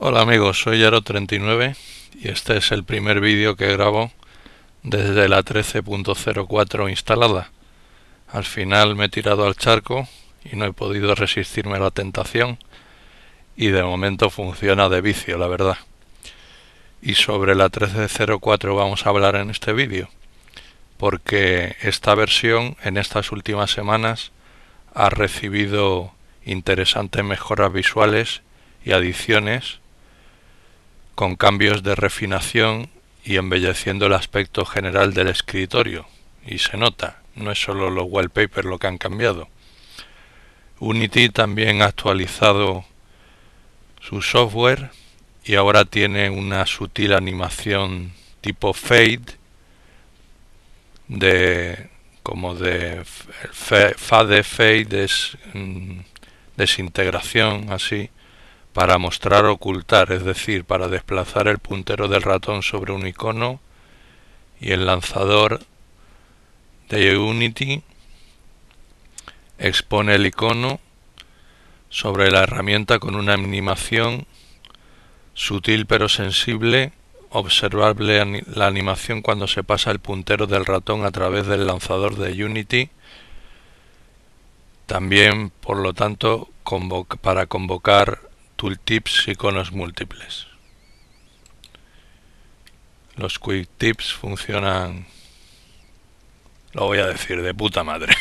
Hola amigos, soy Yaro39 y este es el primer vídeo que grabo desde la 13.04 instalada. Al final me he tirado al charco y no he podido resistirme a la tentación y de momento funciona de vicio, la verdad. Y sobre la 13.04 vamos a hablar en este vídeo, porque esta versión en estas últimas semanas ha recibido interesantes mejoras visuales y adiciones con cambios de refinación y embelleciendo el aspecto general del escritorio. Y se nota, no es solo los wallpapers lo que han cambiado. Unity también ha actualizado su software y ahora tiene una sutil animación tipo fade de como de fade fade mm, desintegración así para mostrar ocultar, es decir, para desplazar el puntero del ratón sobre un icono y el lanzador de Unity expone el icono sobre la herramienta con una animación sutil pero sensible, observable la animación cuando se pasa el puntero del ratón a través del lanzador de Unity, también por lo tanto para convocar tooltips iconos múltiples. Los quick tips funcionan, lo voy a decir, de puta madre.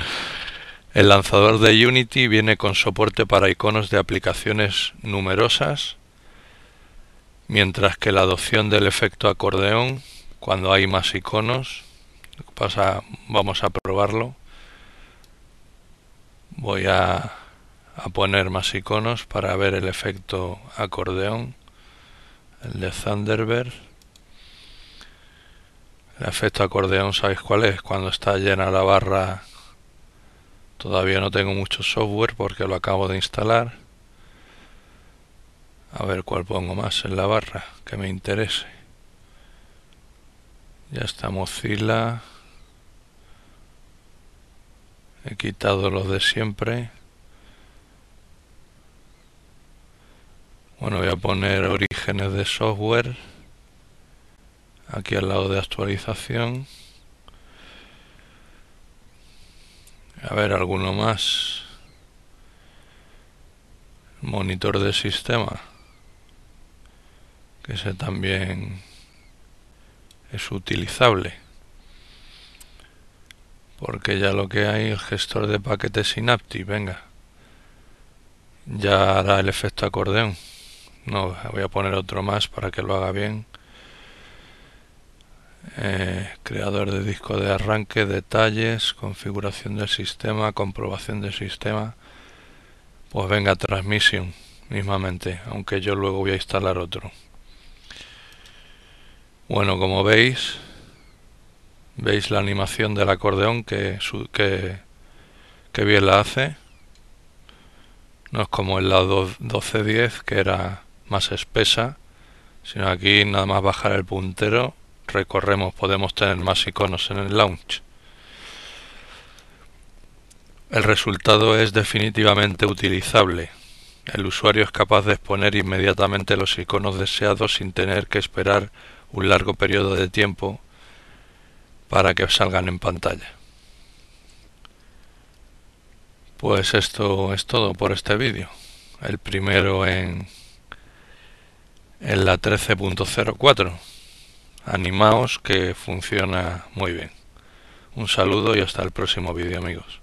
El lanzador de Unity viene con soporte para iconos de aplicaciones numerosas, mientras que la adopción del efecto acordeón, cuando hay más iconos, pasa, vamos a probarlo. Voy a a poner más iconos para ver el efecto acordeón, el de Thunderbird. El efecto acordeón, ¿sabéis cuál es? Cuando está llena la barra, todavía no tengo mucho software porque lo acabo de instalar. A ver cuál pongo más en la barra que me interese. Ya está Mozilla. He quitado los de siempre. Bueno, voy a poner orígenes de software aquí al lado de actualización. A ver, alguno más. Monitor de sistema. Que ese también es utilizable. Porque ya lo que hay, el gestor de paquetes Synaptic, venga. Ya hará el efecto acordeón no voy a poner otro más para que lo haga bien eh, creador de disco de arranque detalles configuración del sistema comprobación del sistema pues venga transmisión mismamente aunque yo luego voy a instalar otro bueno como veis veis la animación del acordeón que, que, que bien la hace no es como en la 1210 que era más espesa, sino aquí nada más bajar el puntero, recorremos, podemos tener más iconos en el launch. El resultado es definitivamente utilizable. El usuario es capaz de exponer inmediatamente los iconos deseados sin tener que esperar un largo periodo de tiempo para que salgan en pantalla. Pues esto es todo por este vídeo. El primero en en la 13.04. Animaos que funciona muy bien. Un saludo y hasta el próximo vídeo amigos.